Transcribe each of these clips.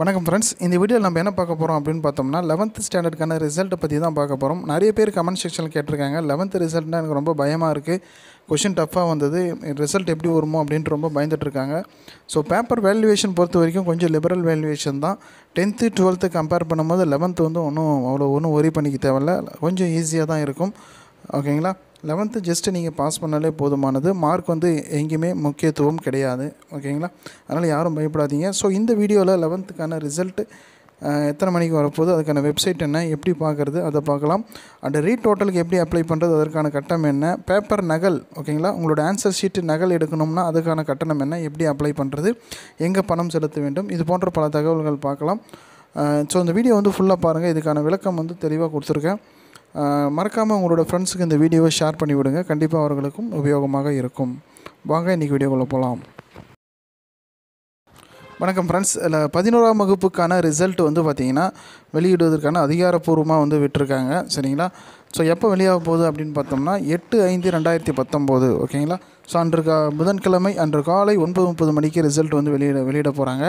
வணக்கம் ஃப்ரெண்ட்ஸ் இந்த வீடியோவில் நம்ம என்ன பார்க்க போகிறோம் அப்படின்னு பார்த்தோம்னா லெவன்த் ஸ்டாண்டர்டுக்கான ரிசல்ட்டை பற்றி தான் பார்க்க போகிறோம் நிறைய பேர் கமெண்ட் செக்ஷனில் கேட்டிருக்காங்க லெவன்த் ரிசல்ட்னா எனக்கு ரொம்ப பயமாக இருக்குது கொஷின் டஃப்பாக வந்தது ரிசல்ட் எப்படி வருமோ அப்படின்ட்டு ரொம்ப பயந்துட்டுருக்காங்க ஸோ பேப்பர் வேல்யூவேஷன் பொறுத்த வரைக்கும் கொஞ்சம் லிபரல் வேல்யூவேஷன் தான் டென்த்து டுவெல்த்து கம்பேர் பண்ணும்போது லெவன்த்து வந்து ஒன்றும் அவ்வளோ ஒன்றும் ஒரி பண்ணிக்க தேவையில்ல கொஞ்சம் ஈஸியாக தான் இருக்கும் ஓகேங்களா லெவன்த்து ஜஸ்ட்டு நீங்கள் பாஸ் பண்ணாலே போதுமானது மார்க் வந்து எங்கேயுமே முக்கியத்துவம் கிடையாது ஓகேங்களா அதனால் யாரும் பயப்படாதீங்க ஸோ இந்த வீடியோவில் லெவன்த்துக்கான ரிசல்ட்டு எத்தனை மணிக்கு வரப்போகுது அதுக்கான வெப்சைட் என்ன எப்படி பார்க்குறது அதை பார்க்கலாம் அண்ட் ரீட் டோட்டலுக்கு எப்படி அப்ளை பண்ணுறது அதற்கான கட்டம் என்ன பேப்பர் நகல் ஓகேங்களா உங்களோட ஆன்சர் ஷீட்டு நகல் எடுக்கணும்னா அதுக்கான கட்டணம் என்ன எப்படி அப்ளை பண்ணுறது எங்கே பணம் செலுத்த வேண்டும் இது போன்ற பல தகவல்கள் பார்க்கலாம் ஸோ இந்த வீடியோ வந்து ஃபுல்லாக பாருங்கள் இதுக்கான விளக்கம் வந்து தெளிவாக கொடுத்துருக்கேன் மறக்காமல் உங்களோட ஃப்ரெண்ட்ஸுக்கு இந்த வீடியோவை ஷேர் பண்ணிவிடுங்க கண்டிப்பாக அவர்களுக்கும் உபயோகமாக இருக்கும் வாங்க இன்றைக்கி வீடியோக்குள்ளே போகலாம் வணக்கம் ஃப்ரெண்ட்ஸ் இல்லை பதினோராம் வகுப்புக்கான ரிசல்ட் வந்து பார்த்திங்கன்னா வெளியிடுவதற்கான அதிகாரப்பூர்வமாக வந்து விட்டுருக்காங்க சரிங்களா ஸோ எப்போ வெளியாக போகுது அப்படின்னு பார்த்தோம்னா எட்டு ஐந்து ரெண்டாயிரத்தி பத்தொம்போது ஓகேங்களா ஸோ அன்று கா புதன்கிழமை அன்று காலை ஒன்பது முப்பது மணிக்கு ரிசல்ட் வந்து வெளியிட வெளியிட போகிறாங்க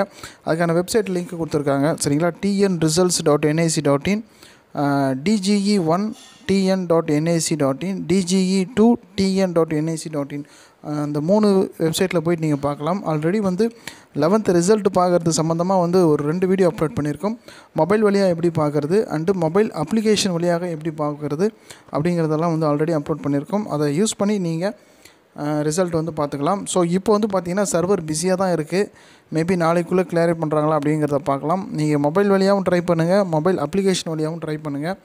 அதுக்கான வெப்சைட் லிங்க் கொடுத்துருக்காங்க சரிங்களா TN results dot NIC dot in DGE one TN dot NIC dot in DGE two TN dot NAC dot in அந்த மூணு வெப்சைட்டில் போயிட்டு நீங்கள் பார்க்கலாம் ஆல்ரெடி வந்து லெவன்த்து ரிசல்ட் பார்க்குறது சம்மந்தமாக வந்து ஒரு ரெண்டு வீடியோ அப்லோட் பண்ணியிருக்கோம் மொபைல் வழியாக எப்படி பார்க்குறது அண்டு மொபைல் அப்ளிகேஷன் வழியாக எப்படி பார்க்குறது அப்படிங்கிறதெல்லாம் வந்து ஆல்ரெடி அப்லோட் பண்ணியிருக்கோம் அதை யூஸ் பண்ணி நீங்கள் ரிசல்ட் வந்து பார்த்துக்கலாம் ஸோ இப்போ வந்து பார்த்தீங்கன்னா சர்வர் பிஸியாக தான் இருக்குது மேபி நாளைக்குள்ளே கிளியர் பண்ணுறாங்களா அப்படிங்கிறத பார்க்கலாம் நீங்கள் மொபைல் வழியாகவும் ட்ரை பண்ணுங்கள் மொபைல் அப்ளிகேஷன் வழியாகவும் ட்ரை பண்ணுங்கள்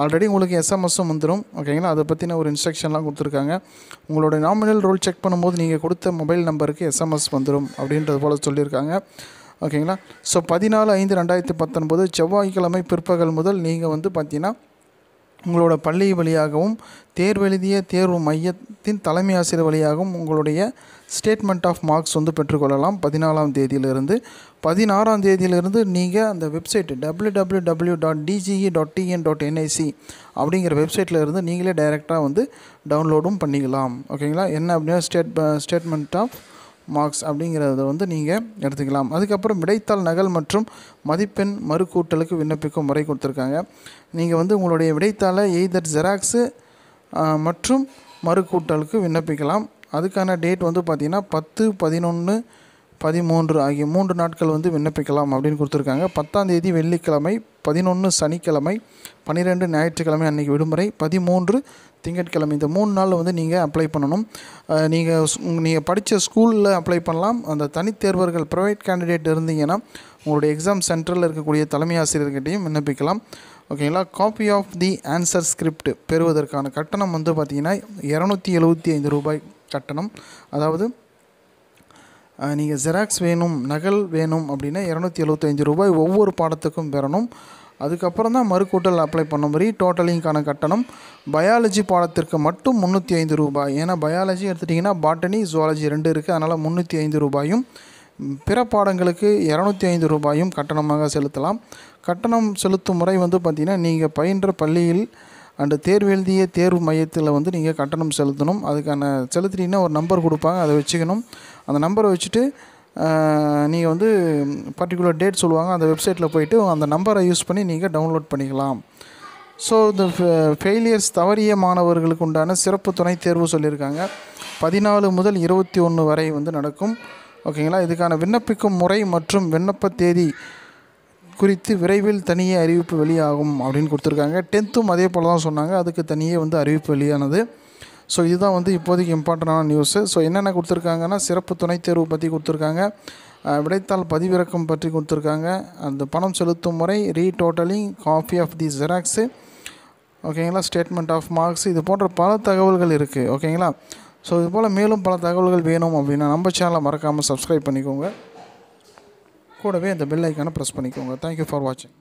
ஆல்ரெடி உங்களுக்கு எஸ்எம்எஸ்ஸும் வந்துடும் ஓகேங்களா அதை பற்றின ஒரு இன்ஸ்ட்ரக்ஷன்லாம் கொடுத்துருக்காங்க உங்களோட நாமினல் ரோல் செக் பண்ணும்போது நீங்கள் கொடுத்த மொபைல் நம்பருக்கு எஸ்எம்எஸ் வந்துடும் அப்படின்றது போல் சொல்லியிருக்காங்க ஓகேங்களா ஸோ பதினாலு ஐந்து ரெண்டாயிரத்தி பத்தொன்பது செவ்வாய்க்கிழமை பிற்பகல் முதல் நீங்கள் வந்து பார்த்தீங்கன்னா உங்களோட பள்ளி வழியாகவும் தேர்வெழுதிய தேர்வு மையத்தின் தலைமை ஆசிரியர் வழியாகவும் உங்களுடைய ஸ்டேட்மெண்ட் ஆஃப் மார்க்ஸ் வந்து பெற்றுக்கொள்ளலாம் பதினாலாம் தேதியிலிருந்து பதினாறாம் தேதியிலிருந்து நீங்கள் அந்த website W W W dot DGE dot TN dot NIC அப்படிங்கிற வெப்சைட்டில் இருந்து நீங்களே டைரெக்டாக வந்து டவுன்லோடும் பண்ணிக்கலாம் ஓகேங்களா என்ன அப்படின்னா ஸ்டேட் ஸ்டேட்மெண்ட் ஆஃப் மார்க்ஸ் அப்படிங்கிறத வந்து நீங்கள் எடுத்துக்கலாம் அதுக்கப்புறம் விடைத்தாள் நகல் மற்றும் மதிப்பெண் மறுக்கூட்டலுக்கு விண்ணப்பிக்கும் முறை கொடுத்துருக்காங்க நீங்கள் வந்து உங்களுடைய விடைத்தாளை எய்தர் ஜெராக்ஸு மற்றும் மறுக்கூட்டலுக்கு விண்ணப்பிக்கலாம் அதுக்கான டேட் வந்து பார்த்திங்கன்னா பத்து பதினொன்று பதிமூன்று ஆகிய மூன்று நாட்கள் வந்து விண்ணப்பிக்கலாம் அப்படின்னு கொடுத்துருக்காங்க பத்தாம் தேதி வெள்ளிக்கிழமை பதினொன்று சனிக்கிழமை பன்னிரெண்டு ஞாயிற்றுக்கிழமை அன்றைக்கி விடுமுறை பதிமூன்று திங்கட்கிழமை இந்த மூணு நாளில் வந்து நீங்கள் அப்ளை பண்ணணும் நீங்கள் நீங்கள் படித்த ஸ்கூலில் அப்ளை பண்ணலாம் அந்த தனித்தேர்வர்கள் ப்ரைவேட் கேண்டிடேட் இருந்தீங்கன்னா உங்களுடைய எக்ஸாம் சென்டரில் இருக்கக்கூடிய தலைமை ஆசிரியர்கிட்டையும் விண்ணப்பிக்கலாம் ஓகேங்களா copy of the answer script பெறுவதற்கான கட்டணம் வந்து பார்த்திங்கன்னா இரநூத்தி எழுபத்தி ஐந்து ரூபாய் கட்டணம் அதாவது நீங்கள் ஜெராக்ஸ் வேணும் நகல் வேணும் அப்படின்னா இரநூத்தி எழுபத்தஞ்சி ரூபாய் ஒவ்வொரு பாடத்துக்கும் பெறணும் அதுக்கப்புறம் தான் மறுக்கூட்டல் அப்ளை பண்ண மாதிரி டோட்டலிங்கான கட்டணம் பயாலஜி பாடத்திற்கு மட்டும் முந்நூற்றி ஐந்து ரூபாய் ஏன்னா பயாலஜி எடுத்துட்டிங்கன்னா பாட்டனி ஜுவாலஜி ரெண்டு இருக்குது அதனால் முந்நூற்றி ஐந்து ரூபாயும் பிற பாடங்களுக்கு இரநூத்தி ஐந்து ரூபாயும் கட்டணமாக செலுத்தலாம் கட்டணம் செலுத்தும் முறை வந்து பார்த்திங்கன்னா நீங்கள் பயின்ற பள்ளியில் அண்டு தேர்வு எழுதிய தேர்வு மையத்தில் வந்து நீங்கள் கட்டணம் செலுத்தணும் அதுக்கான செலுத்தினீங்கன்னா ஒரு நம்பர் கொடுப்பாங்க அதை வச்சுக்கணும் அந்த நம்பரை வச்சுட்டு நீங்கள் வந்து பர்டிகுலர் டேட் சொல்லுவாங்க அந்த வெப்சைட்டில் போயிட்டு அந்த நம்பரை யூஸ் பண்ணி நீங்கள் டவுன்லோட் பண்ணிக்கலாம் ஸோ இந்த ஃபெயிலியர்ஸ் தவறிய மாணவர்களுக்கு உண்டான சிறப்பு துணை தேர்வு சொல்லியிருக்காங்க பதினாலு முதல் இருபத்தி ஒன்று வரை வந்து நடக்கும் ஓகேங்களா இதுக்கான விண்ணப்பிக்கும் முறை மற்றும் விண்ணப்ப தேதி குறித்து விரைவில் தனியே அறிவிப்பு வெளியாகும் அப்படின்னு கொடுத்துருக்காங்க டென்த்தும் அதே போல் தான் சொன்னாங்க அதுக்கு தனியே வந்து அறிவிப்பு வெளியானது ஸோ இதுதான் வந்து இப்போதைக்கு இம்பார்ட்டண்டான நியூஸு ஸோ என்னென்ன கொடுத்துருக்காங்கன்னா சிறப்பு துணைத் தேர்வு பற்றி கொடுத்துருக்காங்க விடைத்தாள் பதிவிறக்கம் பற்றி கொடுத்துருக்காங்க அந்த பணம் செலுத்தும் முறை retotalling copy of the xerox ஓகேங்களா ஸ்டேட்மெண்ட் ஆஃப் மார்க்ஸ் இது போன்ற பல தகவல்கள் இருக்குது ஓகேங்களா ஸோ இது போல் மேலும் பல தகவல்கள் வேணும் அப்படின்னா நம்ம சேனலை மறக்காமல் சப்ஸ்கிரைப் பண்ணிக்கோங்க கூடவே அந்த பெல் ஐக்கானை ப்ரெஸ் பண்ணிக்கோங்க தேங்க்யூ ஃபார் வாட்சிங்